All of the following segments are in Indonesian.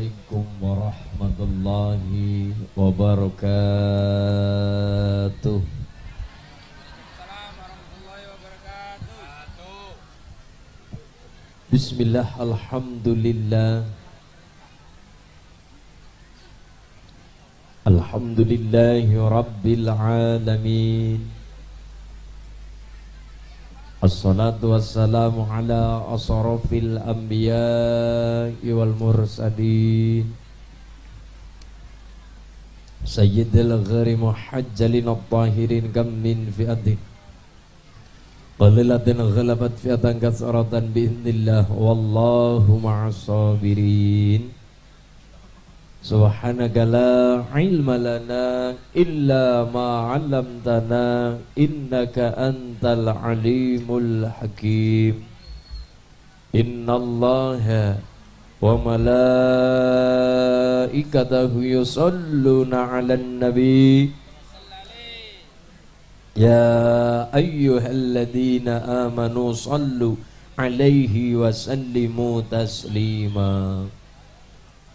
عليكم ورحمة الله وبركاته بسم الله الحمد لله الحمد لله رب العالمين Assalatu wassalamu ala asrafil anbiya wal mursalin Sayyidil ghari muhajjalin at-tahirin kam min fi'atin Qalilatin ghalabat fi'atan kasaratan bi'idnillah Wallahu ma'asabirin سبحانك لا علم لنا إلا ما علمتنا إنك أنت العليم الحكيم إن الله وملائكته يصلون على النبي يا أيها الذين آمنوا صلوا عليه وسلموا تسليماً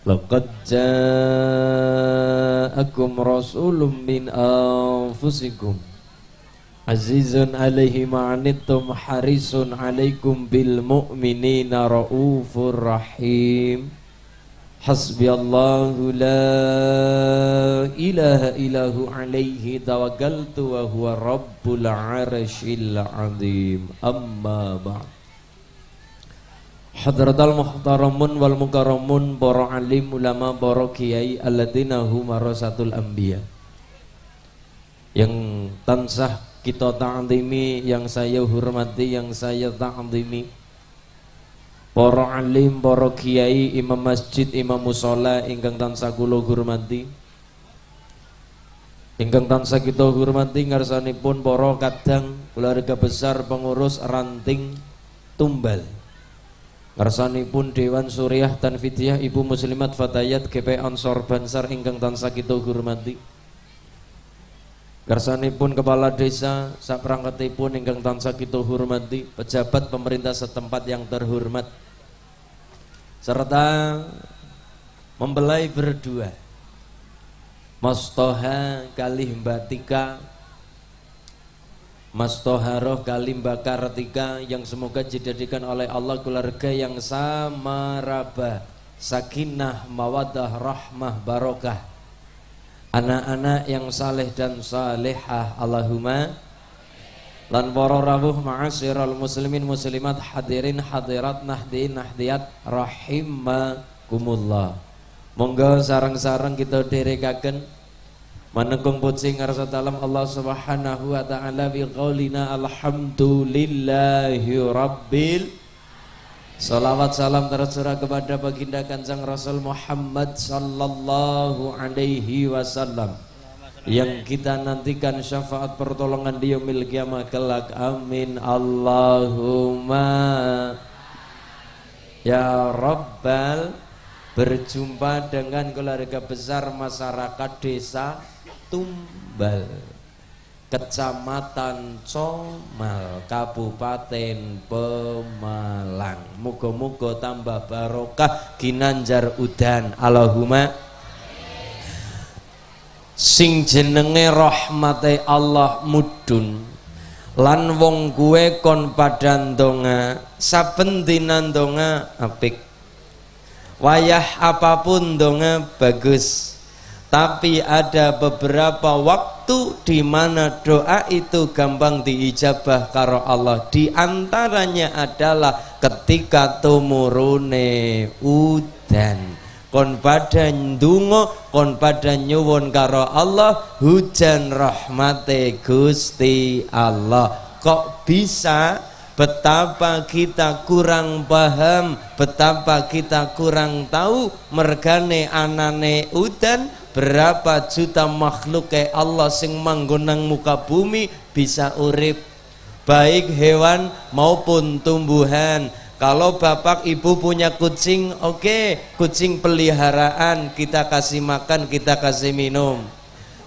لقد جاءكم رسول من أنفسكم عزيز عليه ما عنتم حريص عليكم بالمؤمنين رؤوف رحيم حسبي الله لا إله إلا هو عليه توكلت وهو رب العرش العظيم أما بعد Hadratal muhtaramun wal mukaramun Para alim ulama para kiai Alladzina hum warasatul anbiya Yang tansah kita ta'zimi Yang saya hormati Yang saya ta'zimi Para alim para kiai Imam masjid imam musola Ingkang tansah kula hormati Ingkang tansah kita hormati ngarsanipun para kadang keluarga besar pengurus ranting tumbal pun Dewan Suriah dan Fidyah Ibu Muslimat Fatayat GP Ansor Bansar inggang tansah kita hormati. Kersanipun Kepala Desa saprangkatipun inggang tansah kita hormati, pejabat pemerintah setempat yang terhormat. Serta membelai berdua Mostoha Toha Kalih Mbatika Mas Toharoh Bakar Kartika yang semoga dijadikan oleh Allah keluarga yang sama raba sakinah mawadah rahmah barokah anak-anak yang saleh dan salehah Allahumma lan para rawuh ma'asyiral muslimin muslimat hadirin hadirat nahdi nahdiyat rahimakumullah monggo sarang-sarang kita derekaken Manengkung puji ngarsa dalam Allah Subhanahu wa taala bi qaulina alhamdulillahi rabbil Salawat salam tercurah kepada baginda kanjeng Rasul Muhammad sallallahu alaihi wasallam yang kita nantikan syafaat pertolongan di yaumil kiamah kelak amin Allahumma ya rabbal berjumpa dengan keluarga besar masyarakat desa Tumbal Kecamatan Comal Kabupaten Pemalang Mugo-mugo tambah barokah Ginanjar udan Allahumma Sing jenenge rahmate Allah mudun Lan wong kuwe kon padan donga Saben dinan donga apik Wayah apapun donga bagus tapi ada beberapa waktu di mana doa itu gampang diijabah karo Allah. Di antaranya adalah ketika tumurune udan. Kon pada ndungo, kon pada nyuwun karo Allah, hujan rahmate Gusti Allah. Kok bisa betapa kita kurang paham betapa kita kurang tahu mergane anane udan berapa juta makhluk kayak Allah sing manggonang muka bumi bisa urip baik hewan maupun tumbuhan kalau bapak ibu punya kucing oke okay. kucing peliharaan kita kasih makan kita kasih minum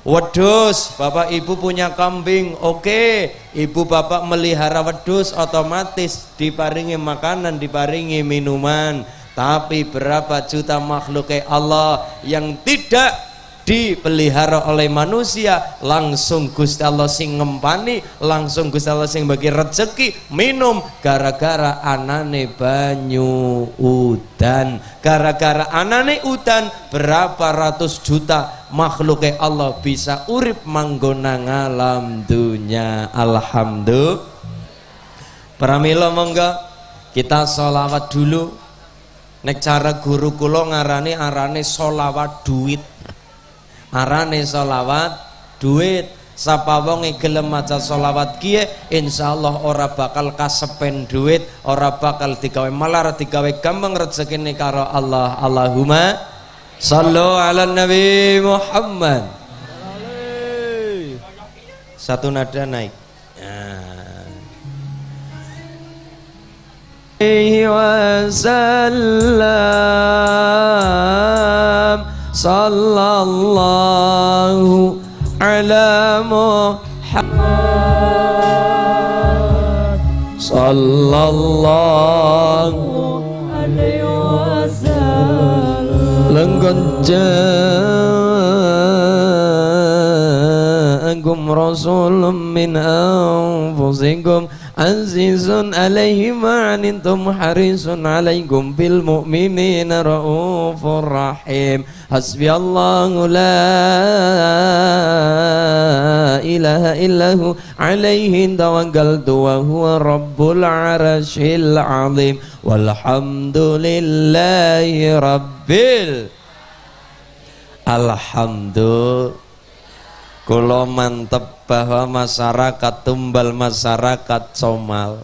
wedus bapak ibu punya kambing oke okay. ibu bapak melihara wedus otomatis diparingi makanan diparingi minuman tapi berapa juta makhluk Allah yang tidak dipelihara oleh manusia langsung Gusti Allah sing ngempani langsung Gusti Allah sing bagi rezeki minum gara-gara anane banyu udan gara-gara anane udan berapa ratus juta makhluk Allah bisa urip manggona ngalam dunia, alhamdulillah pramila monggo kita sholawat dulu nek cara guru kula ngarani arane sholawat duit arane solawat duit sapa wonge gelem maca kie, kiye insyaallah ora bakal kasepen duit ora bakal digawe malar digawe gampang rezekine karo Allah Allahumma sallu ala nabi Muhammad satu nada naik wa sallam صلى الله على محمد صلى الله عليه وسلم لقد جاءكم رسول من أنفسكم عزيز عليه عن انتم حريص عليكم بالمؤمنين رؤوف رحيم حسبي الله لا إله إلا هو عليه توكلت وهو رب العرش العظيم والحمد لله رب الحمد Kulo mantep bahwa masyarakat tumbal masyarakat Somal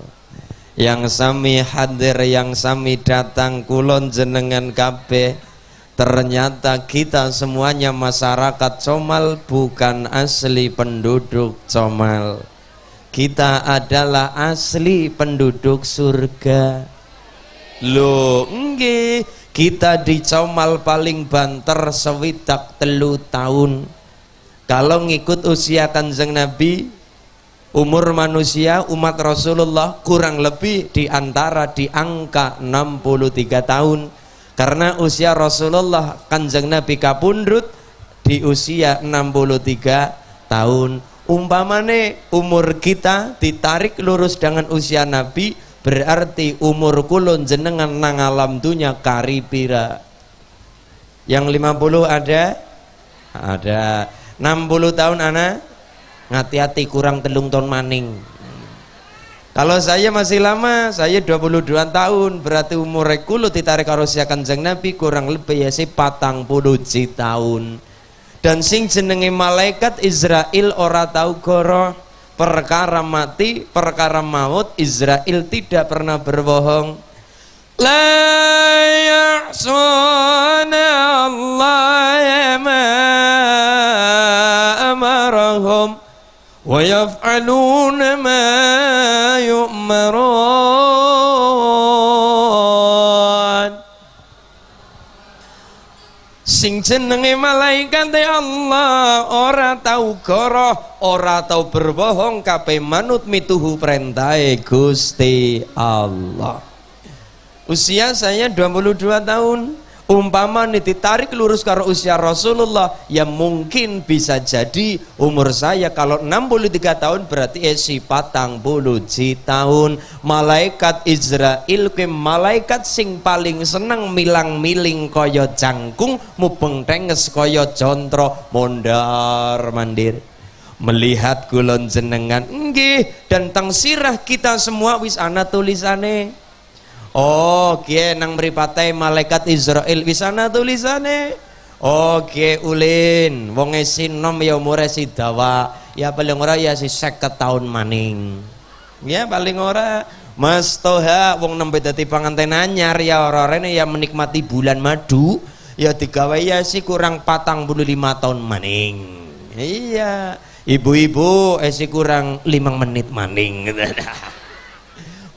yang sami hadir yang sami datang kulon jenengan kape ternyata kita semuanya masyarakat Somal bukan asli penduduk Somal kita adalah asli penduduk surga lo kita di Comal paling banter sewidak telu tahun kalau ngikut usia kanjeng Nabi umur manusia umat Rasulullah kurang lebih diantara di angka 63 tahun karena usia Rasulullah kanjeng Nabi kapundrut di usia 63 tahun umpamane umur kita ditarik lurus dengan usia Nabi berarti umur kulon jenengan nang alam dunia karipira yang 50 ada ada 60 tahun anak hati-hati kurang telung ton maning kalau saya masih lama saya 22 tahun berarti umur rekulu ditarik harus kanjeng nabi kurang lebih ya si patang puluh tahun dan sing jenenge malaikat Israel ora tau goro perkara mati perkara maut Israel tidak pernah berbohong لا يعصون ya ما ويفعلون ما يؤمرون sing jenenge malaikat ya Allah ora tau goroh ora tau berbohong kabeh manut mituhu perintahe Gusti Allah usia saya 22 tahun umpama ini ditarik lurus karena usia Rasulullah ya mungkin bisa jadi umur saya kalau 63 tahun berarti eh, si patang bulu tahun malaikat Israel ke malaikat sing paling seneng milang miling koyo jangkung mubeng tenges koyo jontro mondar mandir melihat gulon jenengan enggih dan tangsirah kita semua wis ana tulisane Oh, nang nang patai malaikat Israel wisana tulisane. Oh, kie ulin wong esin nom ya umure dawa, Ya paling ora ya si seket tahun maning. Ya paling ora Mas Toha wong nembe dadi panganten anyar ya ora rene ya menikmati bulan madu ya digawe ya si kurang patang bulu lima tahun maning. Iya, ibu-ibu esi eh, kurang limang menit maning.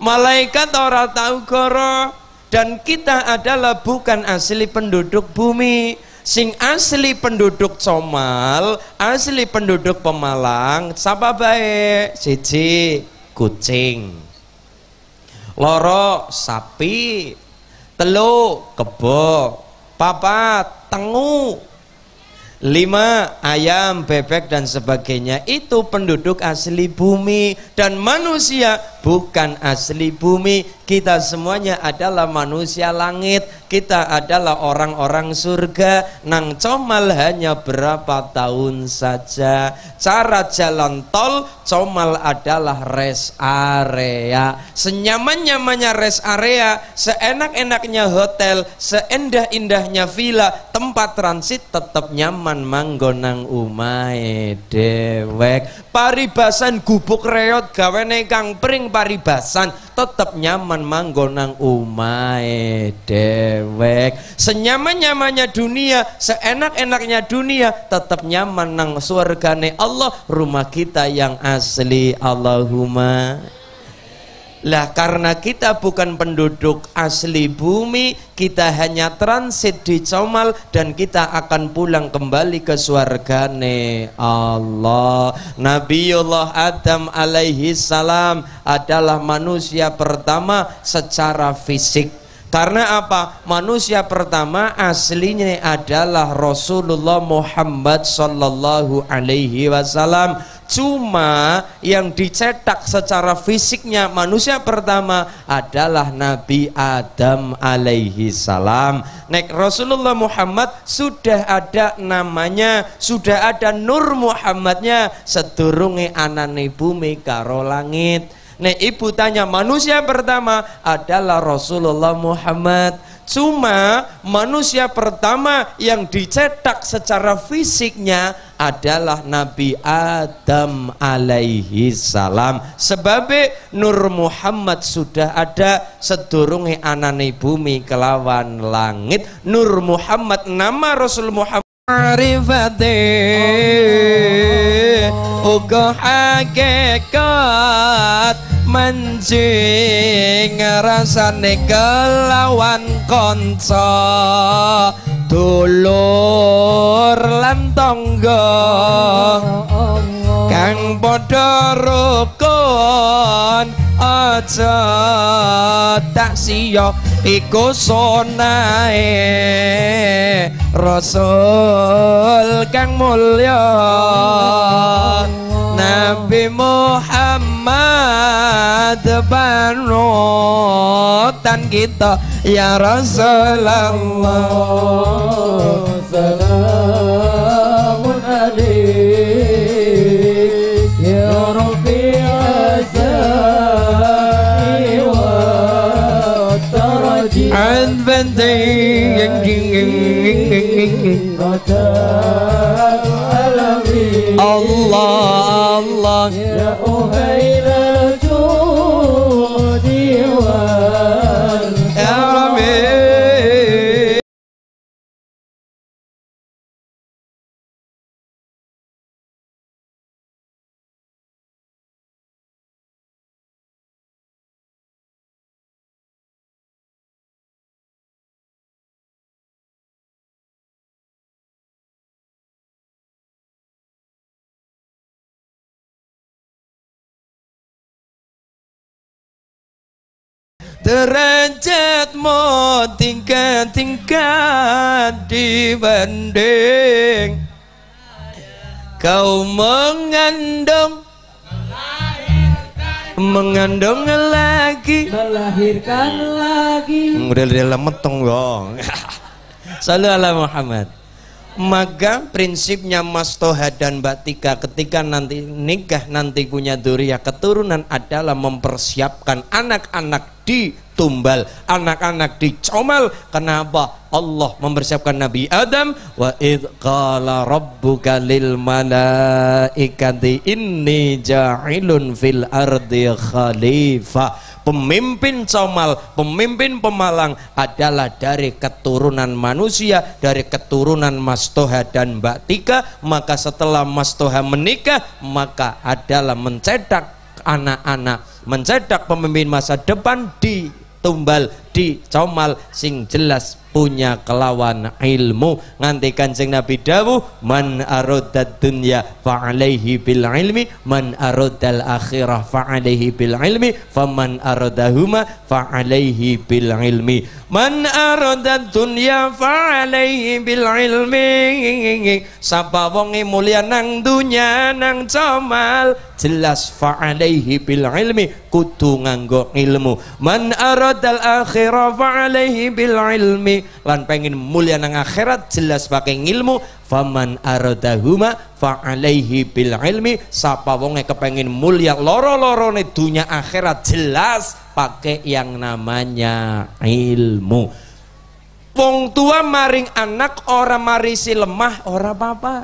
malaikat orang tahu koro dan kita adalah bukan asli penduduk bumi sing asli penduduk Comal asli penduduk Pemalang sapa bae siji kucing loro sapi telu kebo papat tengu lima ayam, bebek dan sebagainya itu penduduk asli bumi dan manusia bukan asli bumi kita semuanya adalah manusia langit kita adalah orang-orang surga nang comal hanya berapa tahun saja cara jalan tol comal adalah rest area senyaman-nyamannya rest area seenak-enaknya hotel seendah-indahnya villa tempat transit tetap nyaman aman manggonang umai umae dewek paribasan gubuk reot gawe kang pring paribasan tetep nyaman manggonang umai umae dewek senyaman-nyamannya dunia seenak-enaknya dunia tetep nyaman nang surgane Allah rumah kita yang asli Allahumma lah karena kita bukan penduduk asli bumi, kita hanya transit di Comal dan kita akan pulang kembali ke suargane Allah. Nabiullah Adam alaihi salam adalah manusia pertama secara fisik. Karena apa? Manusia pertama aslinya adalah Rasulullah Muhammad sallallahu alaihi wasallam Cuma yang dicetak secara fisiknya manusia pertama adalah Nabi Adam alaihi salam. Nek Rasulullah Muhammad sudah ada namanya, sudah ada Nur Muhammadnya sedurunge anane bumi karo langit. Nek ibu tanya manusia pertama adalah Rasulullah Muhammad. Cuma manusia pertama yang dicetak secara fisiknya adalah Nabi Adam alaihi salam sebab Nur Muhammad sudah ada sedurungi anani bumi kelawan langit Nur Muhammad nama Rasul Muhammad Arifate oh. uga hakikat mancing rasane kelawan kanca dulur lan tangga kang padha rukun aja tak sia iku sonae rasul kang mulya nabi muhammad Muhammad panutan kita ya Rasulullah salamun alaik ya rabbi asai wa taraji an banding Allah Allah ya uhay derajatmu tingkat-tingkat dibanding kau mengandung mengandung lagi melahirkan lagi udah udah lemetong dong Salam Muhammad maka prinsipnya Mas Toha dan Mbak Tika ketika nanti nikah nanti punya duriah keturunan adalah mempersiapkan anak-anak di tumbal anak-anak dicomal kenapa Allah mempersiapkan Nabi Adam wa id qala rabbuka lil malaikati inni ja'ilun fil ardi khalifah pemimpin comal, pemimpin pemalang adalah dari keturunan manusia, dari keturunan Mas Toha dan Mbak Tika, maka setelah Mas Toha menikah, maka adalah mencetak anak-anak, mencetak pemimpin masa depan di tumbal dicomal sing jelas punya kelawan ilmu nganti kanjeng Nabi dawuh man aradad dunya fa alaihi bil ilmi man aradal akhirah fa alaihi bil ilmi faman aradahuma fa alaihi bil ilmi man aradad dunya fa alaihi bil ilmi sapa wonge mulia nang dunya nang comal jelas fa alaihi bil ilmi kudu nganggo ilmu man aradal akhirah akhirah alaihi bil ilmi lan pengin mulia nang akhirat jelas pakai ilmu faman aradahuma alaihi bil ilmi sapa wonge kepengin mulia loro-lorone dunia akhirat jelas pakai yang namanya ilmu wong tua maring anak ora marisi lemah ora apa-apa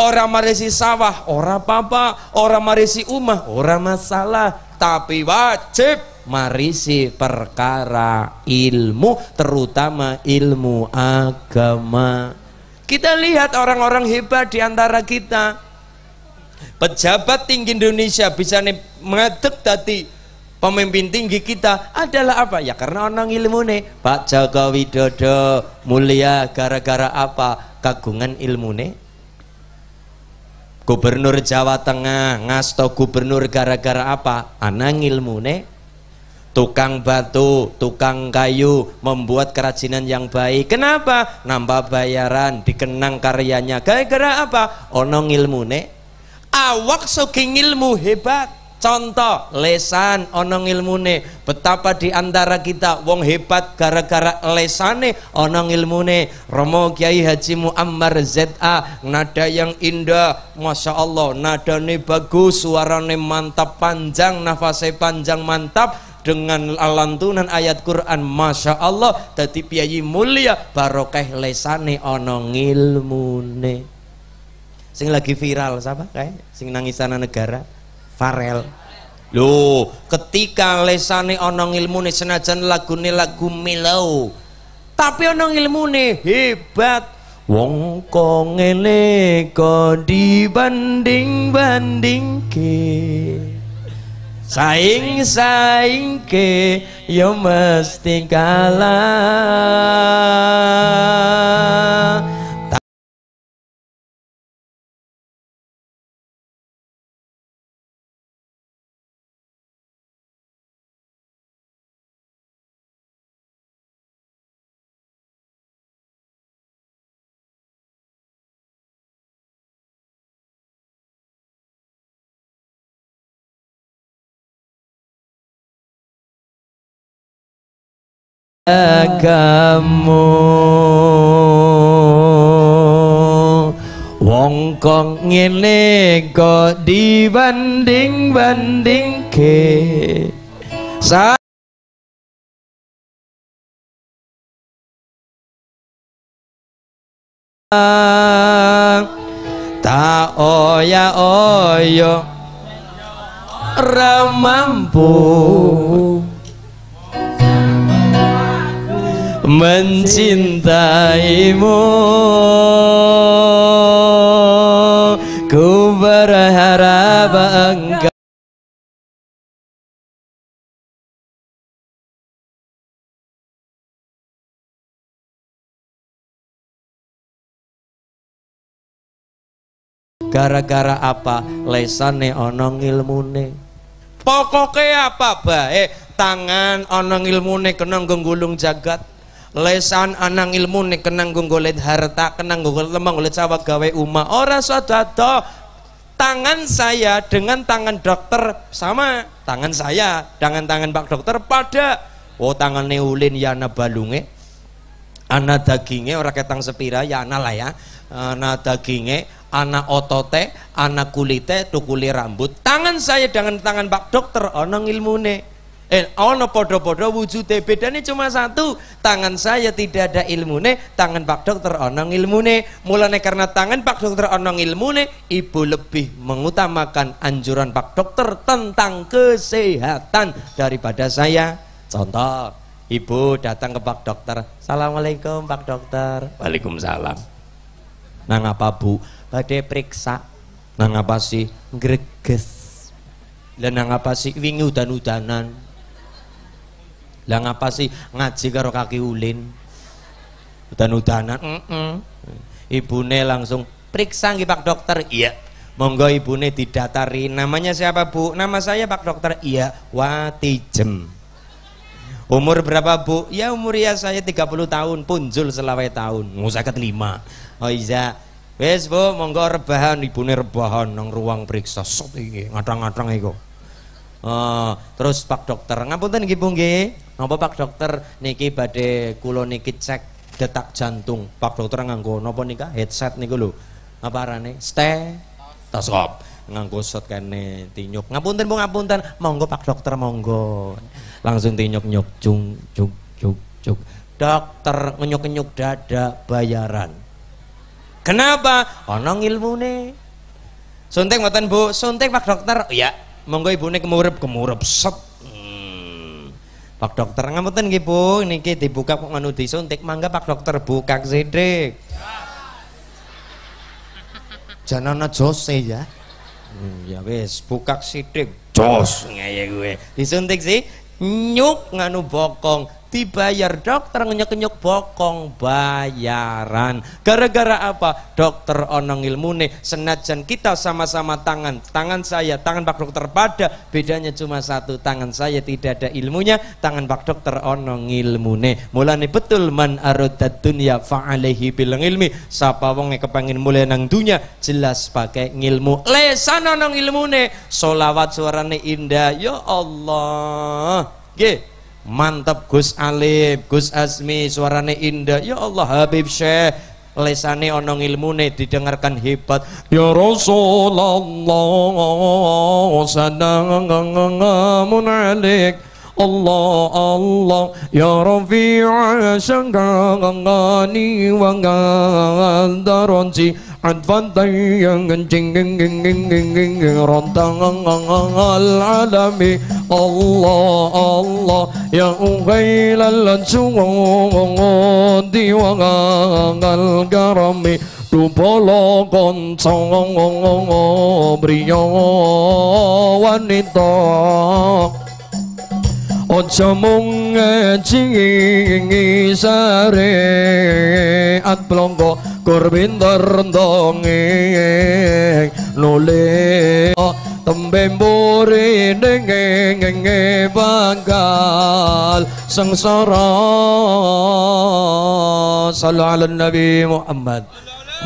ora marisi sawah ora apa-apa ora marisi umah ora masalah tapi wajib marisi perkara ilmu terutama ilmu agama kita lihat orang-orang hebat di antara kita pejabat tinggi Indonesia bisa mengadek tadi pemimpin tinggi kita adalah apa ya karena orang ilmu nih Pak Joko Widodo mulia gara-gara apa kagungan ilmu nih Gubernur Jawa Tengah ngasto gubernur gara-gara apa anang ilmu nih tukang batu, tukang kayu, membuat kerajinan yang baik. Kenapa? Nambah bayaran, dikenang karyanya. Gara-gara apa? Ono ilmune. Awak suking ilmu hebat. Contoh, lesan ono ilmune. Betapa diantara kita wong hebat gara-gara lesane ono ilmune. Romo Kiai Haji Muammar ZA, nada yang indah, Masya Allah, nada ini bagus, suarane mantap panjang, nafasnya panjang mantap, dengan lantunan ayat Quran Masya Allah tadi piyayi mulia barokah lesane ono ngilmune sing lagi viral siapa kayak sing nangisana negara Farel lo ketika lesane ono ilmune senajan lagu-ni lagu milau, tapi ono ilmune hebat. Wong kong ngene kok dibanding bandingkan saing saing ke yo mesti kalah kamu wong kok ngene kok dibanding ke sa Ta oya oyo ramampu mencintaimu ku berharap engkau gara-gara apa lesane ono ilmune Pokoknya apa baik tangan ono ilmune kena nggulung jagat lesan anang ilmu nih kenang golet harta kenang golet lemah golet sawah gawe uma ora sadato tangan saya dengan tangan dokter sama tangan saya dengan tangan pak dokter pada oh tangan neulin ya na balunge ana dagingnya ora ketang sepira ya ana lah ya ana dagingnya anak otote, ana kulite, tukuli rambut. Tangan saya dengan tangan Pak Dokter, ilmu nih Eh, ono podo-podo beda nih cuma satu. Tangan saya tidak ada ilmu nih tangan Pak Dokter ono nih Mulane karena tangan Pak Dokter ono nih ibu lebih mengutamakan anjuran Pak Dokter tentang kesehatan daripada saya. Contoh, ibu datang ke Pak Dokter. Assalamualaikum Pak Dokter. Waalaikumsalam. Nang apa Bu? Badai periksa. Nang apa sih? Greges. nang apa sih? Wingi udan-udanan lah ngapa sih ngaji karo kaki ulin? dan udanan Mm -mm. Ibune langsung periksa nggih Pak Dokter. Iya. Monggo ibune didatari. Namanya siapa Bu? Nama saya Pak Dokter. Iya, Watijem. Umur berapa Bu? Ya umur ya saya 30 tahun, punjul selawai tahun. Ngusaket lima. Oh iya. Wes Bu, monggo rebahan ibune rebahan nang ruang periksa. Sop ngadang ngadang ngatang iku. Oh, terus Pak Dokter, ngapunten nggih Bu nggih. Napa Pak Dokter niki badhe kula niki cek detak jantung. Pak Dokter nganggo napa nika headset niku lho. Apa arane? Stetoskop. Nganggo set kene tinyuk. Ngapunten Bu ngapunten. Monggo Pak Dokter monggo. Langsung tinyuk-nyuk cung jung jung jung. Dokter nyuk nyuk dada bayaran. Kenapa? Ana ilmune. Suntik mboten Bu? Suntik Pak Dokter. Iya. Monggo ibune kemurep kemurep set Pak dokter ngapain nggih Bu, niki dibuka kok nganu disuntik, mangga Pak dokter buka sidik. Jangan ana jose ya. Hmm, ya wis, buka sidik. Jos ngeye ya gue. Disuntik sih nyuk nganu bokong dibayar dokter ngenyek-nyek bokong bayaran gara-gara apa dokter onong ilmune senajan kita sama-sama tangan tangan saya tangan pak dokter pada bedanya cuma satu tangan saya tidak ada ilmunya tangan pak dokter onong ilmune mulane betul man arodat dunia fa'alehi bilang ilmi Siapa wong yang kepengen mulai nang dunia jelas pakai ilmu. lesan onong ilmune solawat suarane indah ya Allah Gih, mantap Gus Alif Gus Asmi suarane indah ya Allah Habib Syekh lesane onong ilmune didengarkan hebat ya Rasulullah ngamun alik Allah Allah ya rafi'a sangkangani wa ngadaronci Advantai yang kencing kencing kencing kencing rontang al alami Allah Allah yang ungkai lalan sungon diwang al garami Dupolo koncong briyong wanita Ojo mung ngaji syariat At kur pinter ndongeng nule tembe mburi ning bangkal sengsara sallallahu alannabi muhammad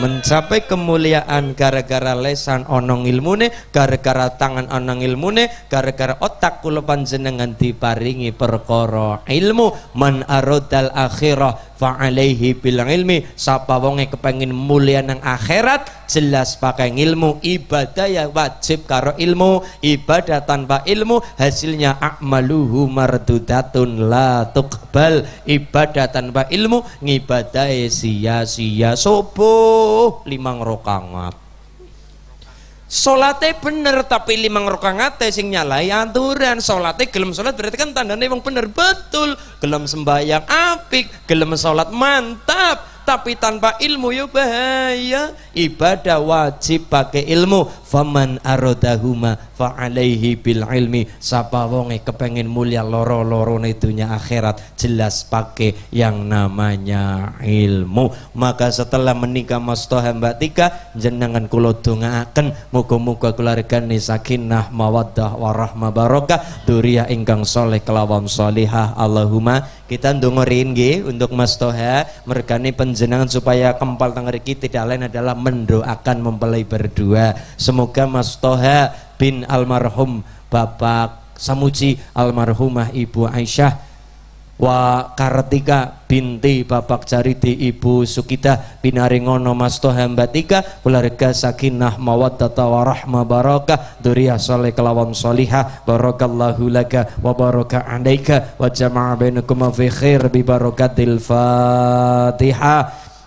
mencapai kemuliaan gara-gara lesan onong ilmune gara-gara tangan onong ilmune gara-gara otak kula panjenengan diparingi perkoro ilmu man akhirah fa bilang ilmi sapa wonge kepengin mulia nang akhirat jelas pakai ilmu ibadah ya wajib karo ilmu ibadah tanpa ilmu hasilnya akmaluhu mardudatun la bal ibadah tanpa ilmu ngibadai sia-sia subuh limang rokangat Solatnya bener tapi limang rokangat sing nyalai aturan Solatnya gelem solat berarti kan tandanya emang bener betul gelem sembahyang apik gelem solat mantap tapi tanpa ilmu ya bahaya ibadah wajib pakai ilmu faman aradahuma fa alaihi bil ilmi sapa wonge kepengin mulia loro-lorone dunya akhirat jelas pakai yang namanya ilmu maka setelah menikah Mas Toha Mbak Tika jenengan kula dongaaken muga-muga keluargane sakinah mawaddah warahmah barokah duriya ingkang soleh kelawan solihah Allahumma kita dengerin g untuk Mas Toha mergane penjenengan supaya kempal tengeri tidak lain adalah mendoakan mempelai berdua semua semoga Mas Toha bin almarhum Bapak Samuji almarhumah Ibu Aisyah wa Kartika binti Bapak Jariti Ibu Sukita binaringono Mas Toha Mbak Mbatika keluarga sakinah mawaddata warahma barokah duriyah soleh kelawan Soliha barokallahu laka wa baraka andaika wa jama'a bainakuma fi khair bi barakatil fatihah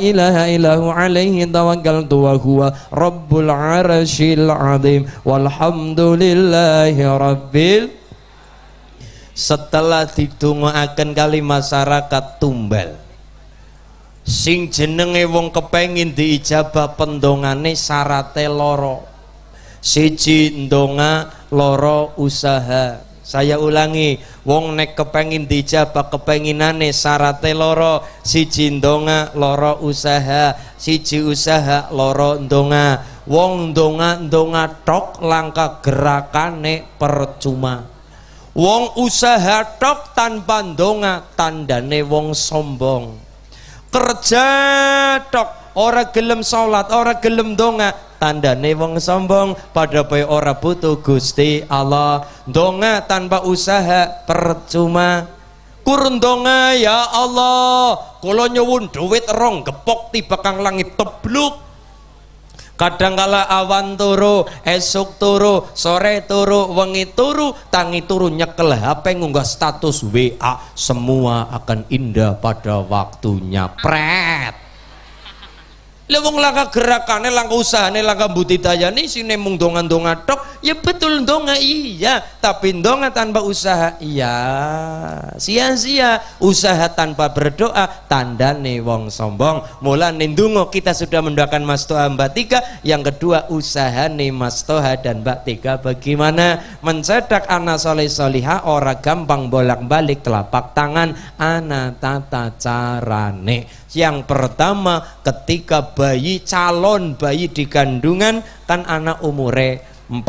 ilaha illahu alaihi tawakkaltu wa huwa rabbul arsyil azim walhamdulillahi rabbil setelah didongaken kali masyarakat tumbal sing jenenge wong kepengin diijabah pendongane syarate loro siji ndonga loro usaha saya ulangi wong nek kepengin dijabak kepenginane sarate loro siji ndonga loro usaha siji usaha loro ndonga wong ndonga ndonga tok langkah gerakane percuma wong usaha tok tanpa ndonga tandane wong sombong kerja tok ora gelem salat ora gelem donga tandane wong sombong pada bayi orang butuh Gusti Allah donga tanpa usaha percuma kurun donga ya Allah kula nyuwun duit rong gepok tiba kang langit tebluk kadangkala awan turu esok turu sore turu wengi turu tangi turu nyekel HP ngunggah status WA semua akan indah pada waktunya pret Lewong langkah gerakannya, langkah usahanya, langkah budidayane sini mung donga-donga tok, ya betul donga iya, tapi donga tanpa usaha iya. Sia-sia usaha tanpa berdoa tanda nih wong sombong. mula nindungo kita sudah mendoakan Mas Toha Mbak Tiga, yang kedua usahane Mas Toha dan Mbak Tiga bagaimana mencetak anak soleh soliha orang gampang bolak-balik telapak tangan anak tata carane yang pertama ketika bayi calon bayi di kandungan kan anak umure 40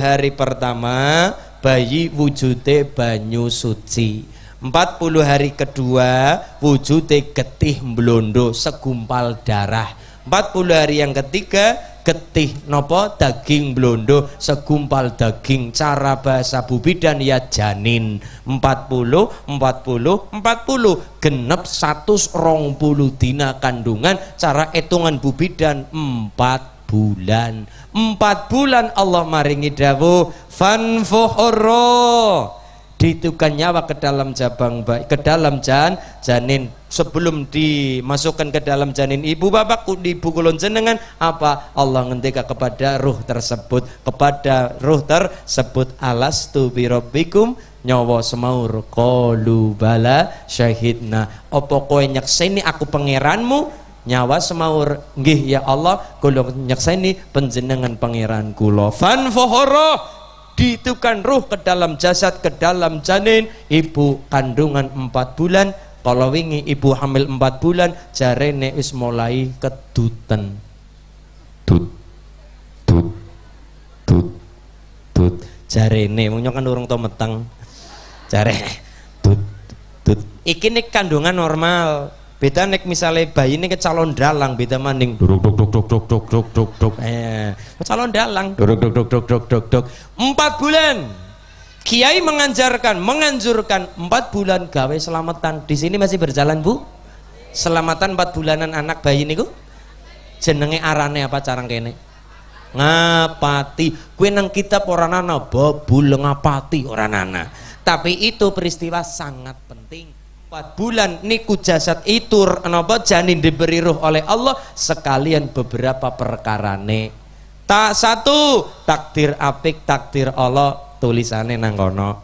hari pertama bayi wujudnya banyu suci 40 hari kedua wujudnya getih blondo segumpal darah 40 hari yang ketiga getih nopo daging blondo segumpal daging cara bahasa bubi dan ya janin 40 40 40 genep 120 dina kandungan cara hitungan bubi dan 4 bulan 4 bulan Allah maringi dawuh fanfuhurro dihitungkan nyawa ke dalam jabang bayi ke dalam jan janin sebelum dimasukkan ke dalam janin ibu bapakku di ibu jenengan apa Allah ngendika kepada ruh tersebut kepada ruh tersebut alas tu birobikum nyawa semaur kolubala bala syahidna opo kowe nyakseni aku pangeranmu nyawa semaur nggih ya Allah kula nyakseni panjenengan pangeran kula fan fohoro ditukan ruh ke dalam jasad ke dalam janin ibu kandungan empat bulan kalau wingi ibu hamil empat bulan jarene wis mulai keduten tut tut tut tut jarene wong kan urung to meteng tut tut iki nih kandungan normal beda nek misalnya bayi ini ke calon dalang beda maning duduk duduk duduk duduk duduk duduk duduk duduk duduk eh kecalon calon dalang duduk duduk duduk duduk duduk duduk duduk empat bulan kiai menganjarkan menganjurkan empat bulan gawe selamatan di sini masih berjalan bu selamatan empat bulanan anak bayi ini ku jenenge arane apa carang kene ngapati kue nang kita orang nana babul ngapati orang nana tapi itu peristiwa sangat empat bulan niku jasad itu napa janin diberi ruh oleh Allah sekalian beberapa perkara nih tak satu takdir apik takdir Allah tulisane nang kono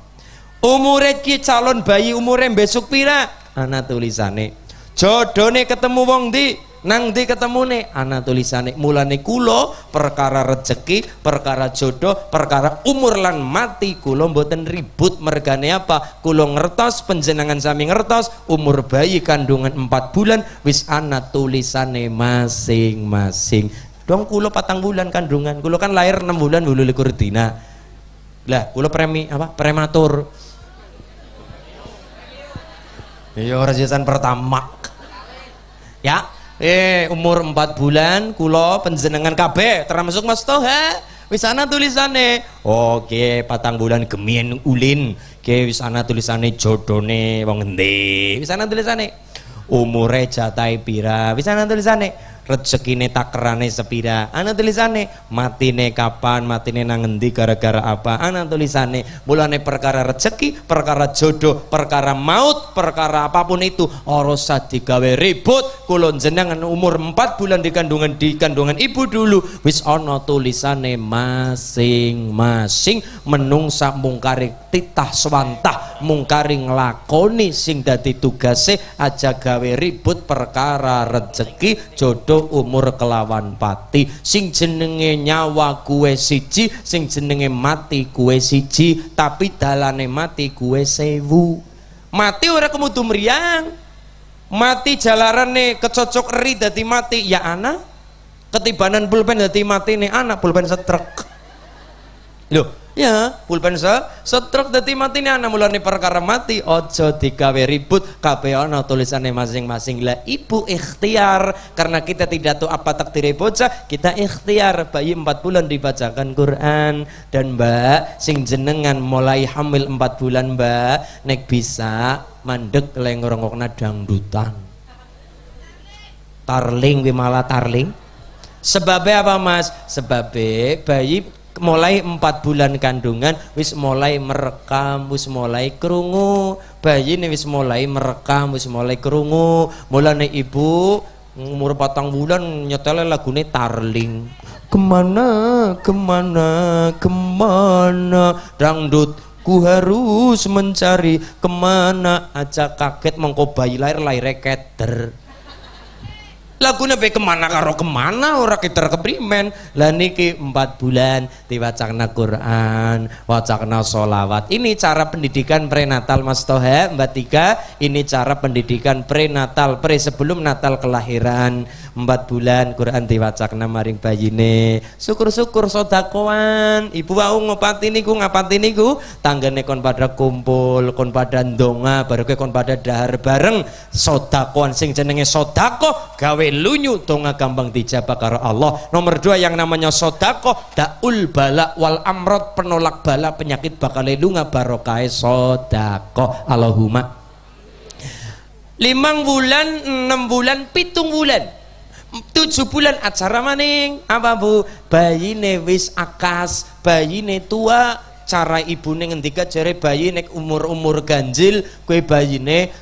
umure ki calon bayi umure besok pira anak tulisane jodone ketemu wong di nang di ketemu nih anak tulisane mulane kulo perkara rezeki perkara jodoh perkara umur lan mati kulo mboten ribut mergane apa kulo ngertos penjenangan sami ngertos umur bayi kandungan empat bulan wis anak tulisane masing-masing dong kulo patang bulan kandungan kulo kan lahir enam bulan bulu likur dina lah kulo premi apa prematur Ya orang pertama. Ya, Eh, umur 4 bulan kulo panjenengan kabeh termasuk Mas Toha. Wisana tulisane. Oke, patang bulan gemien ulin. Oke, wisana tulisane jodone wong endi. Wisana tulisane umure jatahe pira wis ana tulisane rezekine takerane sepira ana tulisane matine kapan matine nang endi gara-gara apa ana tulisane mulane perkara rezeki perkara jodoh perkara maut perkara apapun itu ora usah digawe ribut kula jenengan umur 4 bulan di kandungan di kandungan ibu dulu wis ana tulisane masing-masing menungsa mungkare titah swantah mungkari nglakoni sing dadi tugase aja gawe ribut perkara rezeki jodoh umur kelawan pati sing jenenge nyawa kue siji sing jenenge mati kue siji tapi dalane mati kue sewu mati ora kemudu meriang mati jalarane kecocok eri dadi mati ya anak ketibanan pulpen dadi mati nih anak pulpen setrek loh Ya, pulpen se setruk dadi matine anak mulane perkara mati ojo digawe ribut kabeh ana tulisannya masing-masing. Lah ibu ikhtiar karena kita tidak tahu apa takdir bocah, kita ikhtiar bayi empat bulan dibacakan Quran dan Mbak sing jenengan mulai hamil empat bulan Mbak nek bisa mandek leng ngrungokna dangdutan. Tarling malah tarling. Sebabnya apa mas? Sebabnya bayi mulai empat bulan kandungan wis mulai merekam wis mulai kerungu bayi ini wis mulai merekam wis mulai kerungu mulai ibu umur patang bulan nyetelnya lagu ini tarling kemana kemana kemana dangdut ku harus mencari kemana aja kaget mengko bayi lahir lahir keder lagunya pe kemana karo kemana orang kita keprimen lah niki empat bulan diwacana Quran wacana solawat ini cara pendidikan prenatal Mas Toha Mbak Tika ini cara pendidikan prenatal pre sebelum Natal kelahiran empat bulan Quran diwacana maring bayi ini syukur-syukur sodakoan ibu wau ngopati niku ngapati niku tanggane kon pada kumpul kon pada ndonga baru kon pada dahar bareng sodakoan sing jenenge sodako gawe lunyu tonga gampang dijabah karo Allah nomor dua yang namanya sodako daul bala wal amrod penolak bala penyakit bakal lunga barokai sodako Allahumma limang bulan enam bulan pitung bulan tujuh bulan acara maning apa bu bayi wis akas bayi ne tua cara ibu ibune ngendika jere bayi nek umur umur ganjil kue bayi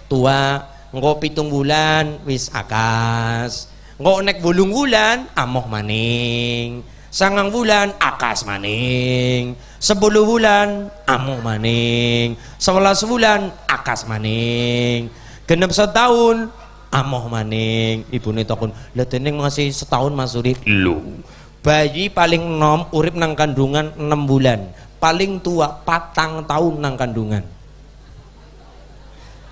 tua engko pitung bulan wis akas engko nek bulung bulan amoh maning sangang bulan akas maning sepuluh bulan amoh maning sebelas bulan akas maning genep setahun amoh maning ibu takon lha dene masih setahun Mas Urip lu bayi paling nom urip nang kandungan enam bulan paling tua patang tahun nang kandungan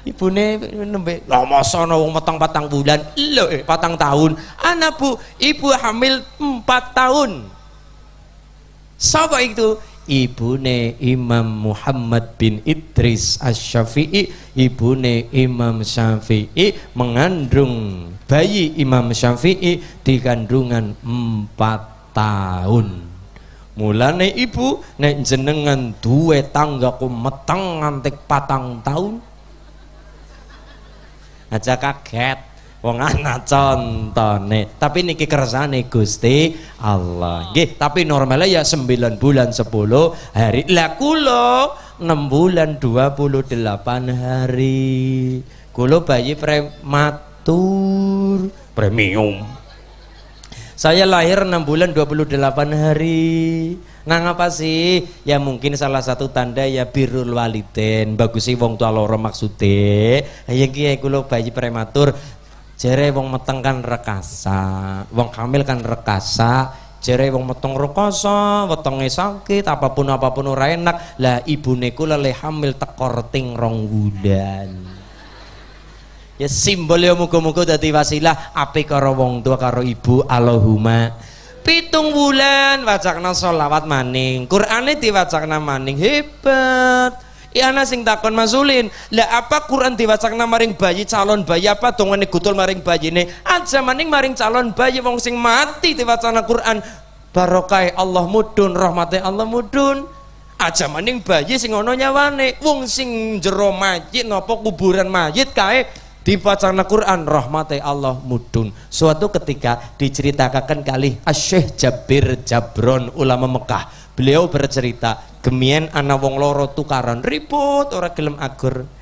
ibune nembe lho masa wong meteng patang bulan lho eh, patang tahun anak bu ibu hamil empat tahun sapa itu ibune Imam Muhammad bin Idris Asy-Syafi'i ibune Imam Syafi'i mengandung bayi Imam Syafi'i di kandungan empat tahun mulane ibu nek jenengan duwe ku meteng ngantek patang tahun aja kaget wong anak contone tapi niki kersane Gusti Allah nggih tapi normalnya ya 9 bulan 10 hari lah kula 6 bulan 28 hari kula bayi prematur premium saya lahir 6 bulan 28 hari Nang apa sih? Ya mungkin salah satu tanda ya birul walidin Bagus sih wong tua loro maksude. Ya kiye kula bayi prematur jere wong meteng kan rekasa, wong hamil kan rekasa, jere wong meteng rekasa wetenge sakit, apapun apapun ora enak. Lah ibune kula lele hamil tekor ting rong wulan. ya simbol ya muga-muga dadi wasilah api karo wong tua karo ibu Allahumma pitung wulan wacakna sholawat maning Qur'ane diwacakna maning hebat Iana iya, sing takon masulin lah apa Quran diwacana maring bayi calon bayi apa dongane gutul maring bayi ne aja maning maring calon bayi wong sing mati diwacana Quran barokai Allah mudun rahmati Allah mudun aja maning bayi sing ononya nyawane wong sing jero mayit napa kuburan mayit kae Dipacana Quran rahmati Allah mudun. Suatu ketika diceritakan kali asyih Jabir Jabron ulama Mekah. Beliau bercerita, gemien anak wong loro tukaran ribut orang gelem agur